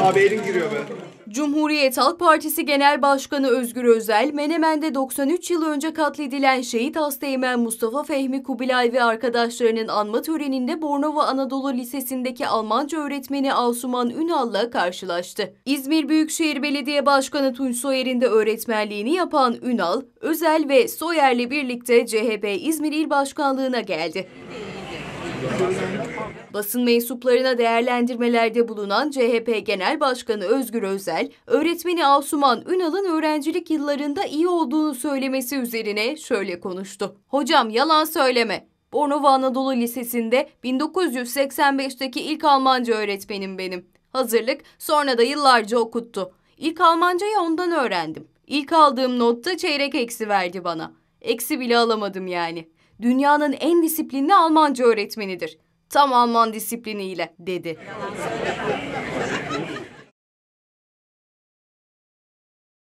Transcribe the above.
Abi elin giriyor be. Cumhuriyet Halk Partisi Genel Başkanı Özgür Özel, Menemen'de 93 yıl önce katledilen şehit hasteğmen Mustafa Fehmi Kubilay ve arkadaşlarının anma töreninde Bornova Anadolu Lisesi'ndeki Almanca öğretmeni Asuman Ünal'la karşılaştı. İzmir Büyükşehir Belediye Başkanı Tunç Soyer'in de öğretmenliğini yapan Ünal, Özel ve Soyer'le birlikte CHP İzmir İl Başkanlığı'na geldi. Basın mensuplarına değerlendirmelerde bulunan CHP Genel Başkanı Özgür Özel, öğretmeni Asuman Ünal'ın öğrencilik yıllarında iyi olduğunu söylemesi üzerine şöyle konuştu. Hocam yalan söyleme. Bornova Anadolu Lisesi'nde 1985'teki ilk Almanca öğretmenim benim. Hazırlık sonra da yıllarca okuttu. İlk Almancayı ondan öğrendim. İlk aldığım notta çeyrek eksi verdi bana. Eksi bile alamadım yani dünyanın en disiplinli Almanca öğretmenidir. Tam Alman disipliniyle dedi.